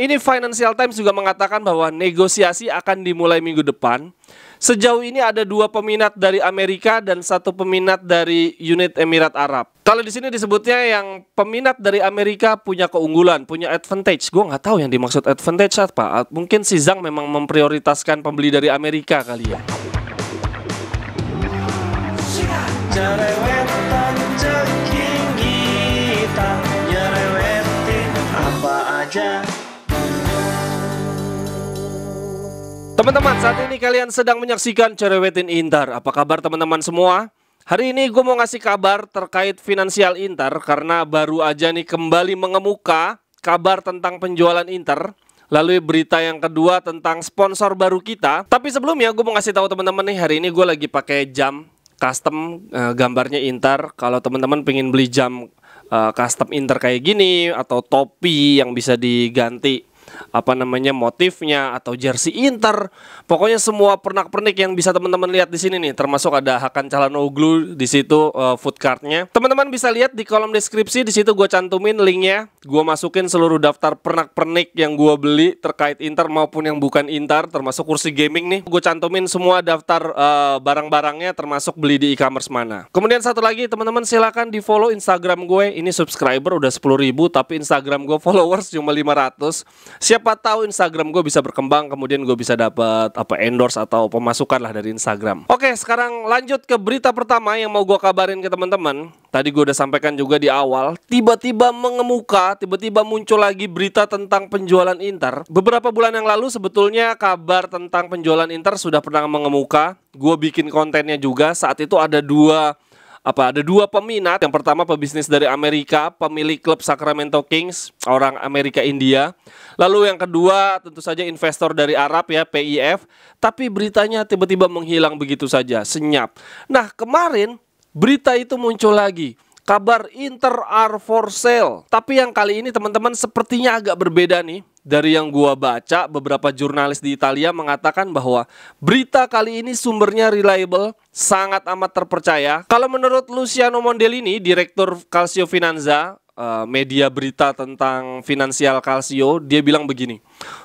Ini Financial Times juga mengatakan bahwa negosiasi akan dimulai minggu depan. Sejauh ini ada dua peminat dari Amerika dan satu peminat dari unit Emirat Arab. Kalau di sini disebutnya yang peminat dari Amerika punya keunggulan, punya advantage. Gue nggak tahu yang dimaksud advantage apa. Mungkin si Zhang memang memprioritaskan pembeli dari Amerika kali ya. Teman-teman, saat ini kalian sedang menyaksikan Cerewetin inter. Apa kabar teman-teman semua? Hari ini gue mau ngasih kabar terkait finansial Inter karena baru aja nih kembali mengemuka kabar tentang penjualan Inter. Lalu berita yang kedua tentang sponsor baru kita. Tapi sebelumnya gue mau ngasih tahu teman-teman nih hari ini gue lagi pakai jam custom eh, gambarnya Inter. Kalau teman-teman pengen beli jam eh, custom Inter kayak gini atau topi yang bisa diganti apa namanya motifnya atau jersey Inter. Pokoknya semua pernak-pernik yang bisa teman-teman lihat di sini nih, termasuk ada Hakan Calhanoglu di situ uh, food cartnya. Teman-teman bisa lihat di kolom deskripsi di situ gue cantumin linknya, gue masukin seluruh daftar pernak-pernik yang gue beli terkait Inter maupun yang bukan Inter, termasuk kursi gaming nih. Gue cantumin semua daftar uh, barang-barangnya, termasuk beli di e-commerce mana. Kemudian satu lagi teman-teman silahkan di follow Instagram gue. Ini subscriber udah sepuluh ribu, tapi Instagram gue followers cuma 500 siapa tahu Instagram gue bisa berkembang kemudian gue bisa dapat apa endorse atau pemasukan lah dari Instagram. Oke, sekarang lanjut ke berita pertama yang mau gue kabarin ke teman-teman. Tadi gue udah sampaikan juga di awal, tiba-tiba mengemuka, tiba-tiba muncul lagi berita tentang penjualan Inter. Beberapa bulan yang lalu sebetulnya kabar tentang penjualan Inter sudah pernah mengemuka. Gue bikin kontennya juga. Saat itu ada dua apa ada dua peminat. Yang pertama pebisnis dari Amerika, pemilik klub Sacramento Kings, orang Amerika India. Lalu yang kedua tentu saja investor dari Arab ya, PIF. Tapi beritanya tiba-tiba menghilang begitu saja, senyap. Nah, kemarin berita itu muncul lagi kabar Inter are for sale. Tapi yang kali ini teman-teman sepertinya agak berbeda nih dari yang gua baca beberapa jurnalis di Italia mengatakan bahwa berita kali ini sumbernya reliable, sangat amat terpercaya. Kalau menurut Luciano Mondellini, direktur Calcio Finanza, eh, media berita tentang finansial Calcio, dia bilang begini.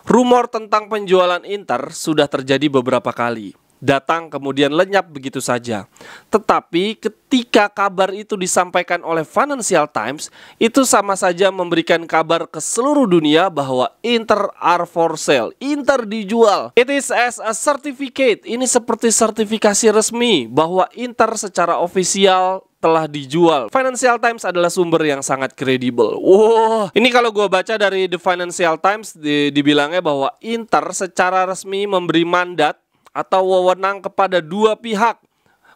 Rumor tentang penjualan Inter sudah terjadi beberapa kali datang kemudian lenyap begitu saja. Tetapi ketika kabar itu disampaikan oleh Financial Times, itu sama saja memberikan kabar ke seluruh dunia bahwa Inter are for sale, Inter dijual. It is as a certificate, ini seperti sertifikasi resmi bahwa Inter secara ofisial telah dijual. Financial Times adalah sumber yang sangat kredibel. Wow, ini kalau gue baca dari The Financial Times di, dibilangnya bahwa Inter secara resmi memberi mandat atau wewenang kepada dua pihak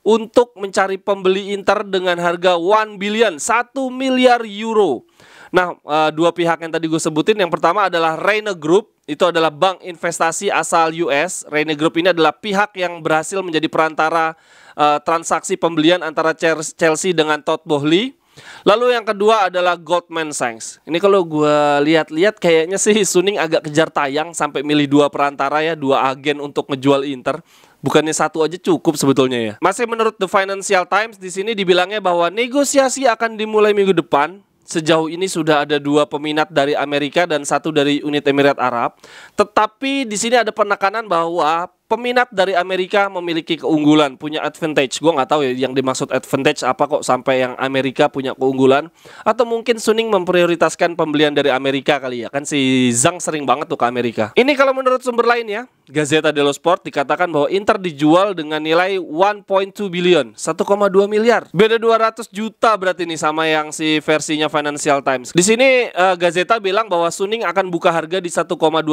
untuk mencari pembeli Inter dengan harga 1 billion, 1 miliar euro. Nah, eh, dua pihak yang tadi gue sebutin, yang pertama adalah Reine Group, itu adalah bank investasi asal US. Reine Group ini adalah pihak yang berhasil menjadi perantara eh, transaksi pembelian antara Chelsea dengan Todd Bohley. Lalu yang kedua adalah Goldman Sachs. Ini kalau gue lihat-lihat kayaknya sih Suning agak kejar tayang sampai milih dua perantara ya, dua agen untuk ngejual Inter. Bukannya satu aja cukup sebetulnya ya. Masih menurut The Financial Times di sini dibilangnya bahwa negosiasi akan dimulai minggu depan sejauh ini sudah ada dua peminat dari Amerika dan satu dari Unit Emirat Arab. Tetapi di sini ada penekanan bahwa peminat dari Amerika memiliki keunggulan, punya advantage. Gue nggak tahu ya yang dimaksud advantage apa kok sampai yang Amerika punya keunggulan. Atau mungkin Suning memprioritaskan pembelian dari Amerika kali ya. Kan si Zhang sering banget tuh ke Amerika. Ini kalau menurut sumber lain ya, Gazeta dello Sport dikatakan bahwa Inter dijual dengan nilai 1.2 billion, 1,2 miliar. Beda 200 juta berarti nih sama yang si versinya Financial Times. Di sini uh, Gazeta bilang bahwa Suning akan buka harga di 1,2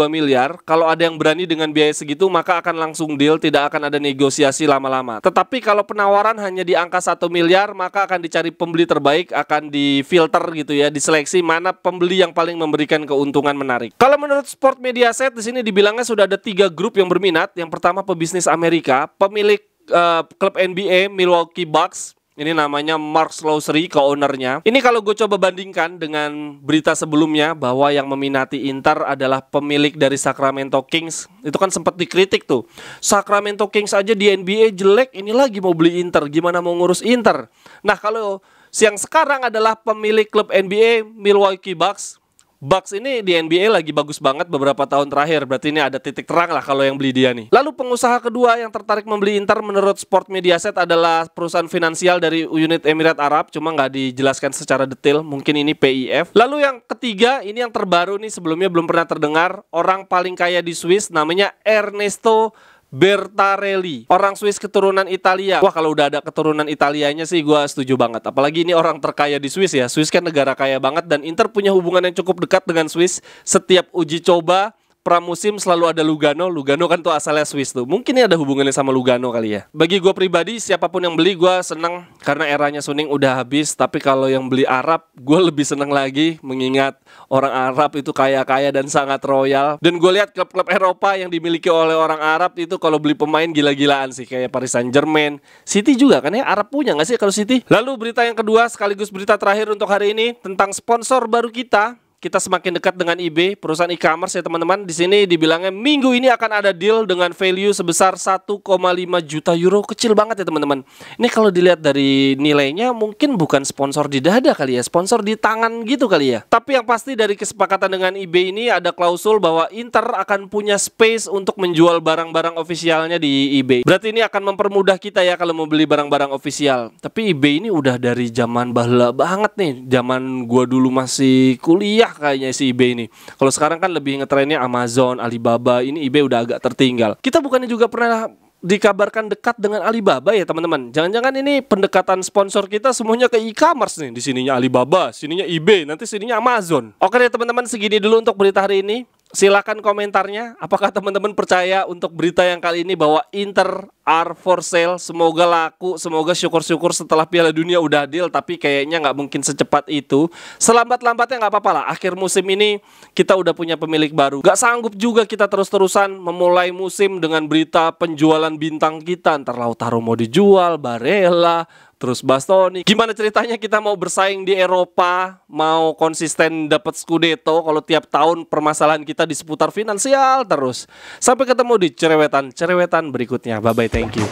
miliar. Kalau ada yang berani dengan biaya segitu maka akan langsung deal, tidak akan ada negosiasi lama-lama. Tetapi kalau penawaran hanya di angka satu miliar, maka akan dicari pembeli terbaik, akan difilter gitu ya, diseleksi mana pembeli yang paling memberikan keuntungan menarik. Kalau menurut Sport Media Set di sini dibilangnya sudah ada tiga grup yang berminat. Yang pertama pebisnis Amerika, pemilik uh, klub NBA Milwaukee Bucks, ini namanya Mark Slosery, co-ownernya. Ini kalau gue coba bandingkan dengan berita sebelumnya bahwa yang meminati Inter adalah pemilik dari Sacramento Kings. Itu kan sempat dikritik tuh. Sacramento Kings aja di NBA jelek, ini lagi mau beli Inter. Gimana mau ngurus Inter? Nah kalau siang sekarang adalah pemilik klub NBA Milwaukee Bucks Bucks ini di NBA lagi bagus banget beberapa tahun terakhir. Berarti ini ada titik terang lah kalau yang beli dia nih. Lalu pengusaha kedua yang tertarik membeli Inter menurut Sport Media Set adalah perusahaan finansial dari unit Emirat Arab. Cuma nggak dijelaskan secara detail. Mungkin ini PIF. Lalu yang ketiga ini yang terbaru nih sebelumnya belum pernah terdengar. Orang paling kaya di Swiss namanya Ernesto Bertarelli, orang Swiss keturunan Italia. Wah, kalau udah ada keturunan Italianya sih gue setuju banget. Apalagi ini orang terkaya di Swiss ya. Swiss kan negara kaya banget dan Inter punya hubungan yang cukup dekat dengan Swiss. Setiap uji coba pramusim selalu ada Lugano. Lugano kan tuh asalnya Swiss tuh. Mungkin ini ada hubungannya sama Lugano kali ya. Bagi gue pribadi, siapapun yang beli gue seneng karena eranya Suning udah habis. Tapi kalau yang beli Arab, gue lebih seneng lagi mengingat orang Arab itu kaya-kaya dan sangat royal. Dan gue lihat klub-klub Eropa yang dimiliki oleh orang Arab itu kalau beli pemain gila-gilaan sih. Kayak Paris Saint Germain, City juga kan ya Arab punya gak sih kalau City? Lalu berita yang kedua sekaligus berita terakhir untuk hari ini tentang sponsor baru kita kita semakin dekat dengan eBay, perusahaan e-commerce ya teman-teman. Di sini dibilangnya minggu ini akan ada deal dengan value sebesar 1,5 juta euro, kecil banget ya teman-teman. Ini kalau dilihat dari nilainya mungkin bukan sponsor di dada kali ya, sponsor di tangan gitu kali ya. Tapi yang pasti dari kesepakatan dengan eBay ini ada klausul bahwa Inter akan punya space untuk menjual barang-barang ofisialnya di eBay. Berarti ini akan mempermudah kita ya kalau mau beli barang-barang ofisial. Tapi eBay ini udah dari zaman bahla banget nih, zaman gua dulu masih kuliah kayaknya si eBay ini. Kalau sekarang kan lebih ngetrennya Amazon, Alibaba, ini eBay udah agak tertinggal. Kita bukannya juga pernah dikabarkan dekat dengan Alibaba ya teman-teman. Jangan-jangan ini pendekatan sponsor kita semuanya ke e-commerce nih. Di sininya Alibaba, sininya eBay, nanti sininya Amazon. Oke deh teman-teman, segini dulu untuk berita hari ini. Silahkan komentarnya, apakah teman-teman percaya untuk berita yang kali ini bahwa Inter are for sale. Semoga laku, semoga syukur-syukur setelah Piala Dunia udah deal, tapi kayaknya nggak mungkin secepat itu. Selambat-lambatnya nggak apa-apa lah. Akhir musim ini kita udah punya pemilik baru. Gak sanggup juga kita terus-terusan memulai musim dengan berita penjualan bintang kita. Ntar Lautaro mau dijual, Barella, terus Bastoni. Gimana ceritanya kita mau bersaing di Eropa, mau konsisten dapat Scudetto kalau tiap tahun permasalahan kita di seputar finansial terus. Sampai ketemu di cerewetan-cerewetan berikutnya. Bye-bye. Thank you.